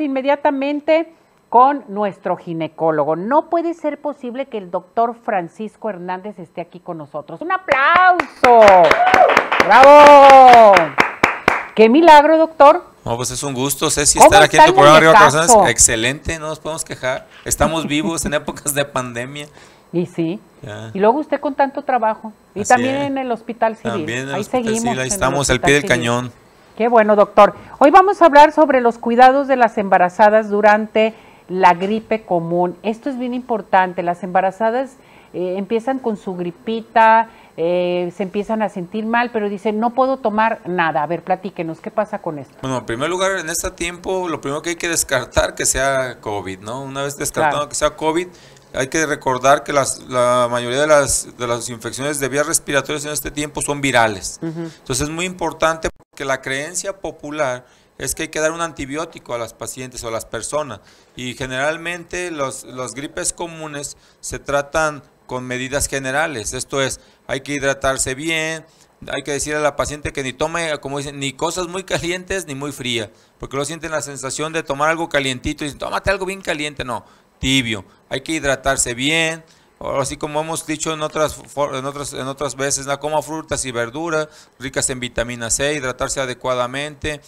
inmediatamente con nuestro ginecólogo. No puede ser posible que el doctor Francisco Hernández esté aquí con nosotros. ¡Un aplauso! ¡Bravo! ¡Qué milagro, doctor! No, pues es un gusto, Ceci, estar aquí en tu programa Arriba Corazones. Excelente, no nos podemos quejar. Estamos vivos en épocas de pandemia. Y sí. Y luego usted con tanto trabajo. Y también en el Hospital Civil. También ahí seguimos. ahí estamos, al pie del cañón. Qué bueno, doctor. Hoy vamos a hablar sobre los cuidados de las embarazadas durante la gripe común. Esto es bien importante. Las embarazadas eh, empiezan con su gripita, eh, se empiezan a sentir mal, pero dicen, no puedo tomar nada. A ver, platíquenos, ¿qué pasa con esto? Bueno, en primer lugar, en este tiempo, lo primero que hay que descartar que sea COVID, ¿no? Una vez descartado que sea COVID, hay que recordar que la mayoría de las, infecciones de vías respiratorias en este tiempo son virales. Entonces es muy importante que la creencia popular es que hay que dar un antibiótico a las pacientes o a las personas y generalmente los, las gripes comunes se tratan con medidas generales, esto es, hay que hidratarse bien, hay que decir a la paciente que ni tome, como dicen, ni cosas muy calientes ni muy frías, porque lo sienten la sensación de tomar algo calientito y dicen, tómate algo bien caliente, no, tibio, hay que hidratarse bien, así como hemos dicho en otras, en otras, en otras veces, la coma frutas y verduras ricas en vitamina C, hidratarse adecuadamente,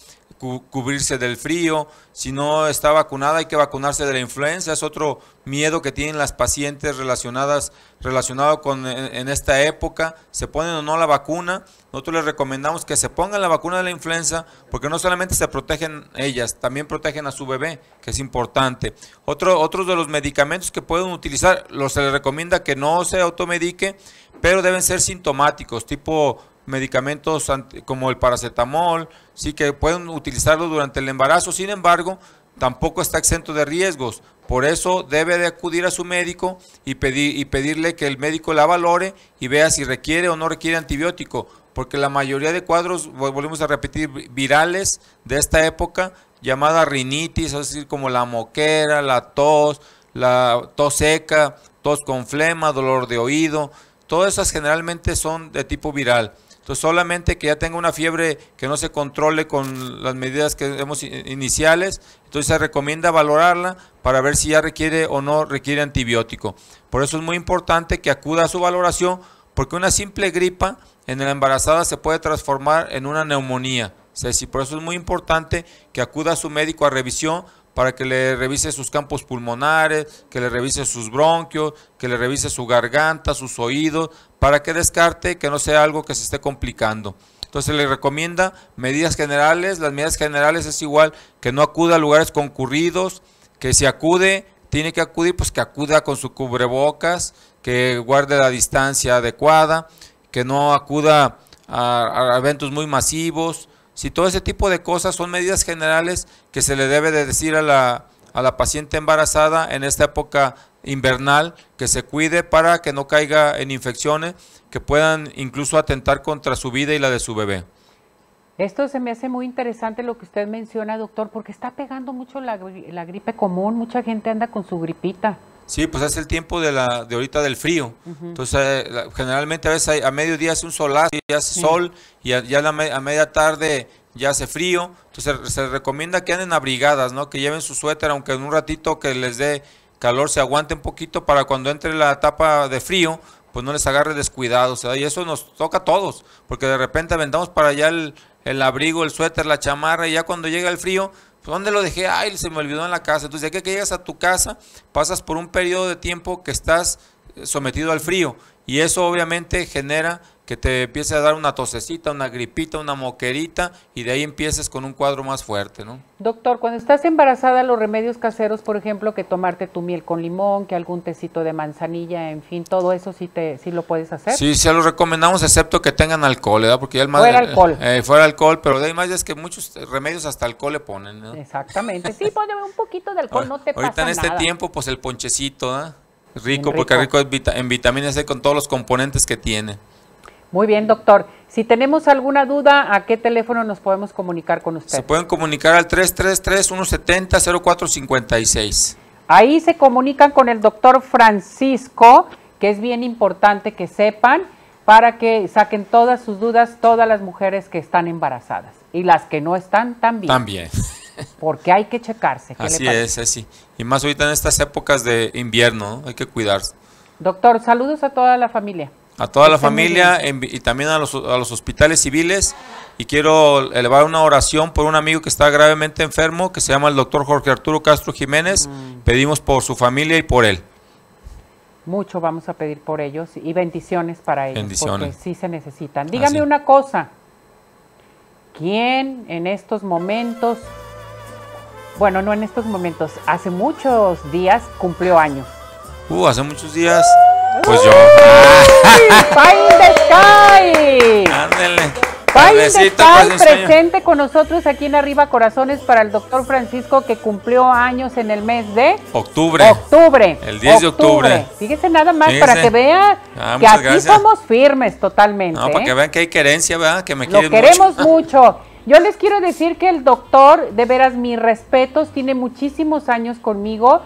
cubrirse del frío. Si no está vacunada, hay que vacunarse de la influenza. Es otro miedo que tienen las pacientes relacionadas relacionado con en esta época. Se ponen o no la vacuna nosotros les recomendamos que se pongan la vacuna de la influenza porque no solamente se protegen ellas, también protegen a su bebé, que es importante. Otro, otros de los medicamentos que pueden utilizar, los, se les recomienda que no se automedique, pero deben ser sintomáticos, tipo medicamentos como el paracetamol, sí que pueden utilizarlo durante el embarazo, sin embargo, tampoco está exento de riesgos. Por eso debe de acudir a su médico y, pedir, y pedirle que el médico la valore y vea si requiere o no requiere antibiótico porque la mayoría de cuadros, volvemos a repetir, virales de esta época, llamada rinitis, es decir, como la moquera, la tos, la tos seca, tos con flema, dolor de oído, todas esas generalmente son de tipo viral. Entonces, solamente que ya tenga una fiebre que no se controle con las medidas que hemos iniciales, entonces se recomienda valorarla para ver si ya requiere o no requiere antibiótico. Por eso es muy importante que acuda a su valoración porque una simple gripa en la embarazada se puede transformar en una neumonía. por eso es muy importante que acuda a su médico a revisión para que le revise sus campos pulmonares, que le revise sus bronquios, que le revise su garganta, sus oídos, para que descarte que no sea algo que se esté complicando. Entonces le recomienda medidas generales. Las medidas generales es igual que no acuda a lugares concurridos, que si acude tiene que acudir, pues que acuda con su cubrebocas, que guarde la distancia adecuada, que no acuda a, eventos muy masivos. Si todo ese tipo de cosas son medidas generales que se le debe de decir a la paciente embarazada en esta época invernal, que se cuide para que no caiga en infecciones que puedan incluso atentar contra su vida y la de su bebé. Esto se me hace muy interesante lo que usted menciona, doctor, porque está pegando mucho la, gripe común, mucha gente anda con su gripita. Sí, pues es el tiempo de la de ahorita del frío. Entonces, eh, generalmente a veces hay, a mediodía hace un solazo, ya hace sol, y a, ya a media tarde ya hace frío. Entonces, se recomienda que anden abrigadas, ¿no? Que lleven su suéter, aunque en un ratito que les dé calor se aguante un poquito para cuando entre la etapa de frío, pues no les agarre descuidado. y eso nos toca a todos, porque de repente aventamos para allá el, el abrigo, el suéter, la chamarra, y ya cuando llega el frío, pues, ¿dónde lo dejé? Ay, se me olvidó en la casa. Entonces, ya que llegas a tu casa, pasas por un periodo de tiempo que estás eh, sometido al frío, y eso obviamente genera que te empiece a dar una tosecita, una gripita, una moquerita y de ahí empieces con un cuadro más fuerte, ¿no? Doctor, cuando estás embarazada, los remedios caseros, por ejemplo, que tomarte tu miel con limón, que algún tecito de manzanilla, en fin, todo eso sí te lo puedes hacer. Sí, se lo recomendamos excepto que tengan alcohol, ¿verdad? Porque el madre, fuera alcohol. Eh, eh, fuera alcohol, pero de ahí más es que muchos remedios hasta alcohol le ponen, ¿no? Exactamente. Sí, ponle un poquito de alcohol, no te Ahorita en este tiempo pues el ponchecito, Rico, porque rico en vitamina C con todos los componentes que tiene. Muy bien, doctor. Si tenemos alguna duda, ¿a qué teléfono nos podemos comunicar con usted? Se pueden comunicar al 333-170-0456. Ahí se comunican con el doctor Francisco, que es bien importante que sepan, para que saquen todas sus dudas, todas las mujeres que están embarazadas y las que no están también. También. Porque hay que checarse. Así es, así. Y más ahorita en estas épocas de invierno, hay que cuidarse. Doctor, saludos a toda la familia a toda la familia y también a los, a los hospitales civiles. Y quiero elevar una oración por un amigo que está gravemente enfermo, que se llama el doctor Jorge Arturo Castro Jiménez. Mm. Pedimos por su familia y por él. Mucho vamos a pedir por ellos y bendiciones para ellos. Bendiciones. Porque sí se necesitan. Dígame una cosa. ¿Quién en estos momentos, bueno, no en estos momentos, hace muchos días cumplió años? Uh, hace muchos días. Pues yo. in the Sky! Ándele. in the Sky pues, presente con nosotros aquí en Arriba Corazones para el doctor Francisco que cumplió años en el mes de octubre. Octubre. El 10 de octubre. Fíjese nada más para que vea ah, que aquí somos firmes totalmente. No, para ¿eh? que vean que hay querencia, ¿verdad? Que me Lo queremos mucho. Yo les quiero decir que el doctor, de veras, mis respetos, tiene muchísimos años conmigo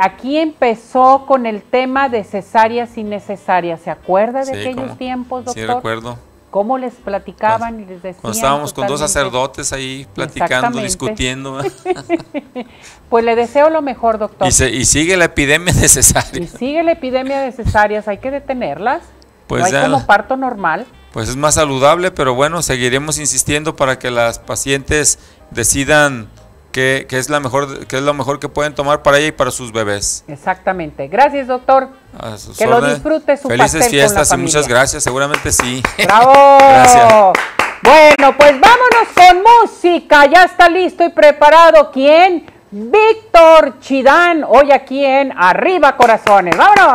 Aquí empezó con el tema de cesáreas innecesarias. ¿Se acuerda de aquellos tiempos, doctor? Sí, recuerdo. ¿Cómo les platicaban y les decían? estábamos con dos sacerdotes ahí platicando, discutiendo. ¿eh? pues le deseo lo mejor, doctor. Y, sigue la epidemia de cesáreas. Y sigue la epidemia de cesáreas, hay que detenerlas. Pues no hay como parto normal. Pues es más saludable, pero bueno, seguiremos insistiendo para que las pacientes decidan que, es la mejor, que es lo mejor que pueden tomar para ella y para sus bebés. Exactamente. Gracias, doctor. Que lo disfrute su Felices fiestas y muchas gracias, seguramente sí. ¡Bravo! gracias. Bueno, pues vámonos con música. Ya está listo y preparado. ¿Quién? Víctor Chidán, hoy aquí en Arriba Corazones. ¡Vámonos!